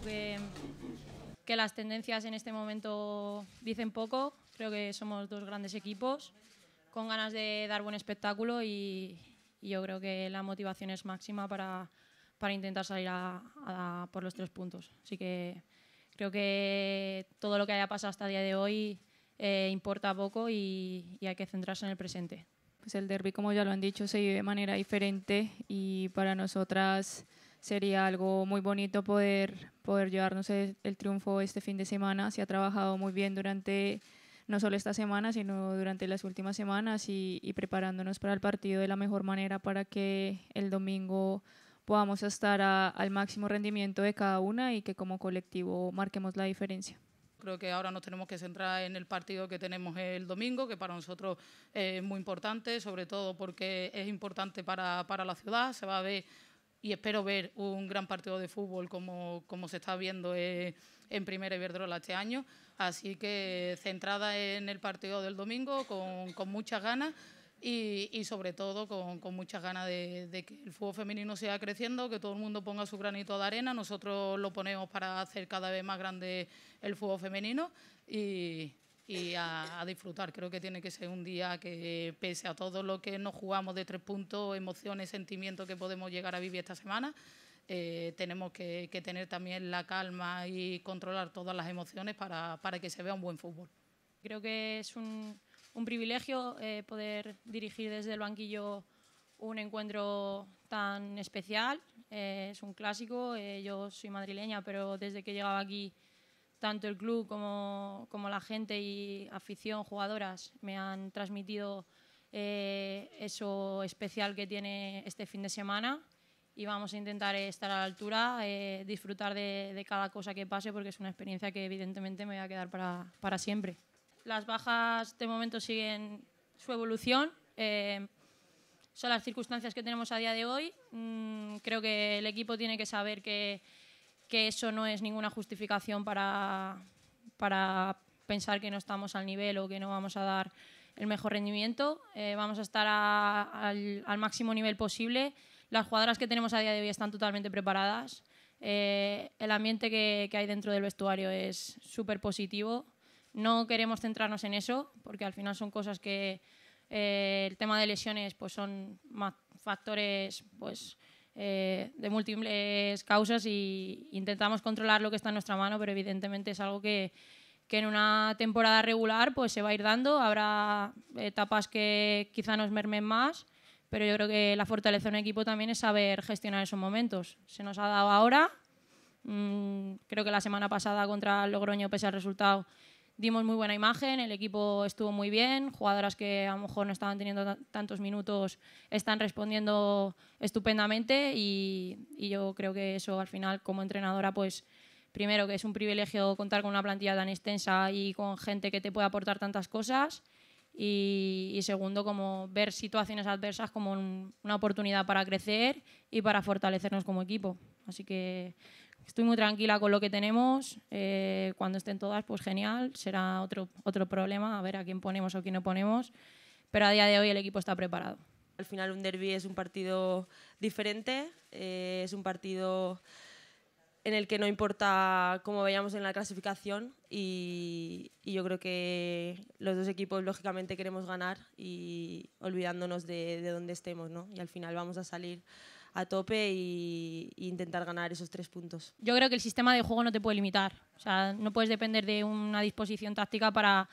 Creo que, las tendencias en este momento dicen poco. Creo que somos dos grandes equipos con ganas de dar buen espectáculo y, yo creo que la motivación es máxima para, para intentar salir por los tres puntos. Así que creo que todo lo que haya pasado hasta el día de hoy eh, importa poco y, hay que centrarse en el presente. Pues el derby, como ya lo han dicho, se vive de manera diferente y para nosotras sería algo muy bonito poder, poder llevarnos el, triunfo este fin de semana. Se ha trabajado muy bien durante no solo esta semana, sino durante las últimas semanas y, preparándonos para el partido de la mejor manera para que el domingo podamos estar al máximo rendimiento de cada una y que como colectivo marquemos la diferencia creo que ahora nos tenemos que centrar en el partido que tenemos el domingo, que para nosotros es muy importante, sobre todo porque es importante para, para la ciudad, se va a ver y espero ver un gran partido de fútbol como, como se está viendo eh, en Primera Iberdrola este año. Así que centrada en el partido del domingo, con, con muchas ganas y, sobre todo con, con muchas ganas de, de, que el fútbol femenino siga creciendo, que todo el mundo ponga su granito de arena. Nosotros lo ponemos para hacer cada vez más grande el fútbol femenino y, y a, disfrutar. Creo que tiene que ser un día que, pese a todo lo que nos jugamos de tres puntos, emociones, sentimientos que podemos llegar a vivir esta semana, eh, tenemos que, tener también la calma y controlar todas las emociones para, para que se vea un buen fútbol. Creo que es un, privilegio eh, poder dirigir desde el banquillo un encuentro tan especial. Eh, es un clásico. yo soy madrileña, pero desde que llegaba aquí tanto el club como, como la gente y afición, jugadoras, me han transmitido eh, eso especial que tiene este fin de semana y vamos a intentar estar a la altura, eh, disfrutar de, cada cosa que pase porque es una experiencia que evidentemente me va a quedar para, para siempre. Las bajas de momento siguen su evolución. Eh, son las circunstancias que tenemos a día de hoy. Mm, creo que el equipo tiene que saber que que eso no es ninguna justificación para, para pensar que no estamos al nivel o que no vamos a dar el mejor rendimiento. Eh, vamos a estar al, máximo nivel posible. Las jugadoras que tenemos a día de hoy están totalmente preparadas. Eh, el ambiente que, hay dentro del vestuario es súper positivo. No queremos centrarnos en eso, porque al final son cosas que eh, el tema de lesiones pues son factores pues, eh, de múltiples causas y intentamos controlar lo que está en nuestra mano, pero evidentemente es algo que, en una temporada regular pues se va a ir dando. Habrá etapas que quizá nos mermen más, pero yo creo que la fortaleza de un equipo también es saber gestionar esos momentos. Se nos ha dado ahora, mm, creo que la semana pasada contra Logroño, pese al resultado, dimos muy buena imagen, el equipo estuvo muy bien, jugadoras que a lo mejor no estaban teniendo tantos minutos están respondiendo estupendamente y, y, yo creo que eso al final como entrenadora pues primero que es un privilegio contar con una plantilla tan extensa y con gente que te puede aportar tantas cosas y, segundo como ver situaciones adversas como una oportunidad para crecer y para fortalecernos como equipo. Así que Estoy muy tranquila con lo que tenemos. Eh, cuando estén todas, pues genial. Será otro, otro problema, a ver a quién ponemos o quién no ponemos. Pero a día de hoy el equipo está preparado. Al final un derby es un partido diferente, eh, es un partido en el que no importa cómo veíamos en la clasificación y, y, yo creo que los dos equipos lógicamente queremos ganar y olvidándonos de, de dónde estemos, ¿no? Y al final vamos a salir a tope e intentar ganar esos tres puntos. Yo creo que el sistema de juego no te puede limitar. O sea, no puedes depender de una disposición táctica para,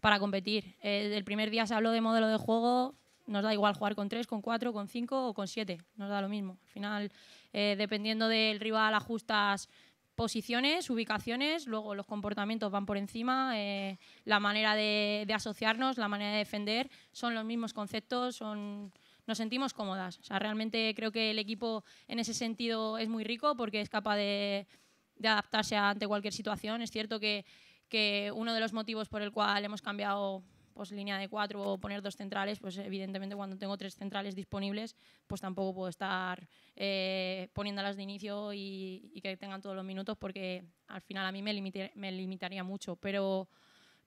para competir. Eh, el primer día se habló de modelo de juego, nos da igual jugar con tres, con cuatro, con cinco o con siete. Nos da lo mismo. Al final, eh, dependiendo del rival, ajustas posiciones, ubicaciones, luego los comportamientos van por encima, eh, la manera de, de, asociarnos, la manera de defender, son los mismos conceptos, son nos sentimos cómodas. O sea, realmente creo que el equipo en ese sentido es muy rico porque es capaz de, adaptarse ante cualquier situación. Es cierto que, uno de los motivos por el cual hemos cambiado pues, línea de cuatro o poner dos centrales, pues evidentemente cuando tengo tres centrales disponibles, pues tampoco puedo estar eh, poniéndolas de inicio y, que tengan todos los minutos porque al final a mí me, me limitaría mucho. Pero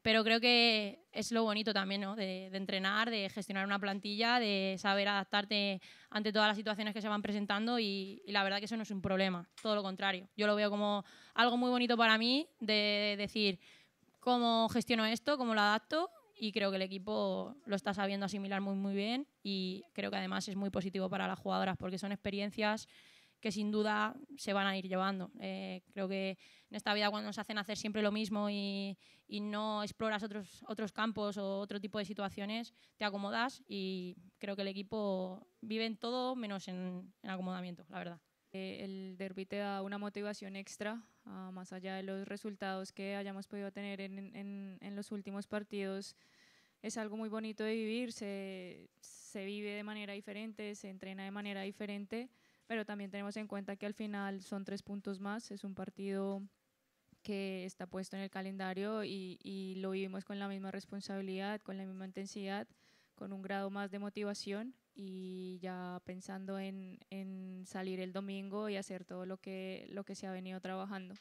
pero creo que es lo bonito también, De, entrenar, de gestionar una plantilla, de saber adaptarte ante todas las situaciones que se van presentando y, la verdad que eso no es un problema, todo lo contrario. Yo lo veo como algo muy bonito para mí de decir cómo gestiono esto, cómo lo adapto y creo que el equipo lo está sabiendo asimilar muy, muy bien y creo que además es muy positivo para las jugadoras porque son experiencias que sin duda se van a ir llevando. Eh, creo que en esta vida cuando nos hacen hacer siempre lo mismo y, no exploras otros, otros campos o otro tipo de situaciones, te acomodas y creo que el equipo vive en todo menos en, acomodamiento, la verdad. Eh, el derby te da una motivación extra, ah, más allá de los resultados que hayamos podido tener en, los últimos partidos. Es algo muy bonito de vivir, se, se, vive de manera diferente, se entrena de manera diferente pero también tenemos en cuenta que al final son tres puntos más, es un partido que está puesto en el calendario y, y, lo vivimos con la misma responsabilidad, con la misma intensidad, con un grado más de motivación y ya pensando en, en salir el domingo y hacer todo lo que, lo que se ha venido trabajando.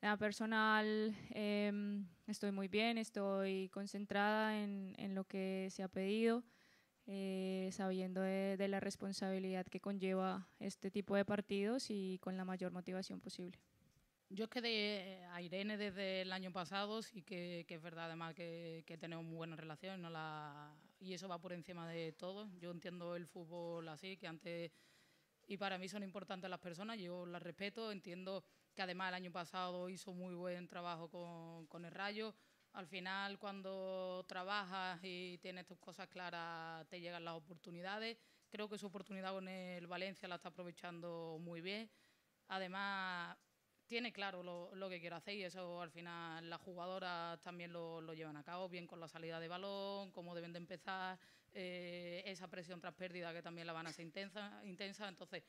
La personal, em, estoy muy bien, estoy concentrada en, en lo que se ha pedido. Eh, sabiendo de, la responsabilidad que conlleva este tipo de partidos y con la mayor motivación posible. Yo es que de, a Irene desde el año pasado sí que, es verdad además que, tenemos muy buena relación y eso va por encima de todo. Yo entiendo el fútbol así, que antes, y para mí son importantes las personas, yo las respeto, entiendo que además el año pasado hizo muy buen trabajo con el Rayo, al final, cuando trabajas y tienes tus cosas claras, te llegan las oportunidades. Creo que su oportunidad con el Valencia la está aprovechando muy bien. Además, tiene claro lo, que quiere hacer y eso al final las jugadoras también lo, llevan a cabo, bien con la salida de balón, cómo deben de empezar, eh, esa presión tras pérdida que también la van a hacer intensa. intensa. Entonces,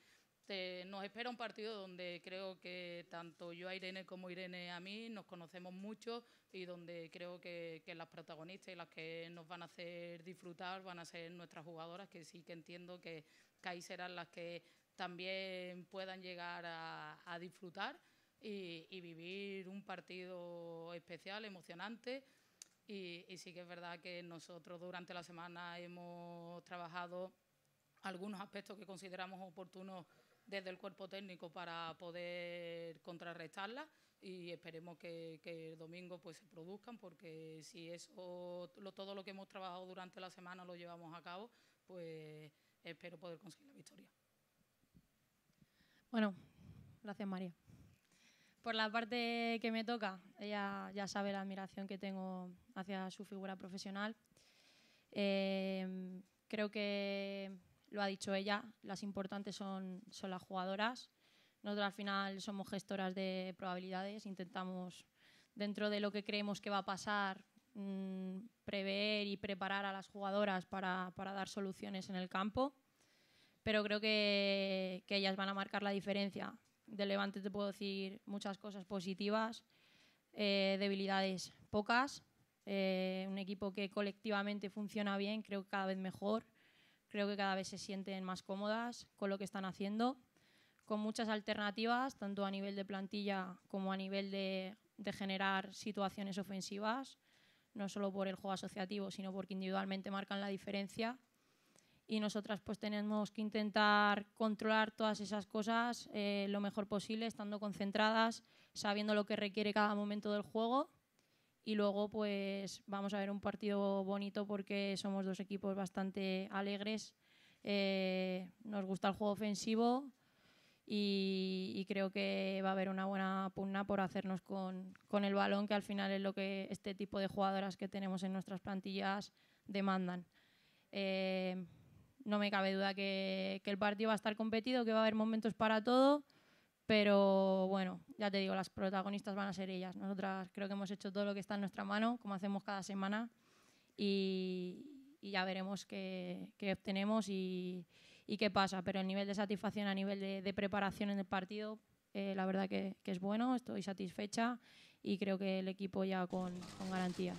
este, nos espera un partido donde creo que tanto yo a Irene como Irene a mí nos conocemos mucho y donde creo que, las protagonistas y las que nos van a hacer disfrutar van a ser nuestras jugadoras, que sí que entiendo que, ahí serán las que también puedan llegar a, disfrutar y, vivir un partido especial, emocionante. Y, y sí que es verdad que nosotros durante la semana hemos trabajado algunos aspectos que consideramos oportunos desde el cuerpo técnico para poder contrarrestarla y esperemos que, el domingo pues se produzcan porque si eso todo lo que hemos trabajado durante la semana lo llevamos a cabo pues espero poder conseguir la victoria bueno gracias María por la parte que me toca ella ya sabe la admiración que tengo hacia su figura profesional eh, creo que lo ha dicho ella, las importantes son, son las jugadoras. Nosotros al final somos gestoras de probabilidades, intentamos dentro de lo que creemos que va a pasar mm, prever y preparar a las jugadoras para, dar soluciones en el campo. Pero creo que, ellas van a marcar la diferencia. De Levante te puedo decir muchas cosas positivas, eh, debilidades pocas. Eh, un equipo que colectivamente funciona bien, creo que cada vez mejor Creo que cada vez se sienten más cómodas con lo que están haciendo, con muchas alternativas, tanto a nivel de plantilla como a nivel de, generar situaciones ofensivas, no solo por el juego asociativo, sino porque individualmente marcan la diferencia y nosotras pues tenemos que intentar controlar todas esas cosas eh, lo mejor posible, estando concentradas, sabiendo lo que requiere cada momento del juego y luego, pues vamos a ver un partido bonito porque somos dos equipos bastante alegres. Eh, nos gusta el juego ofensivo y, creo que va a haber una buena pugna por hacernos con, con el balón, que al final es lo que este tipo de jugadoras que tenemos en nuestras plantillas demandan. Eh, no me cabe duda que, que, el partido va a estar competido, que va a haber momentos para todo pero bueno, ya te digo, las protagonistas van a ser ellas. Nosotras creo que hemos hecho todo lo que está en nuestra mano, como hacemos cada semana, y, ya veremos qué, obtenemos y, qué pasa. Pero el nivel de satisfacción a nivel de, preparación en el partido, eh, la verdad que, es bueno, estoy satisfecha y creo que el equipo ya con, con garantías.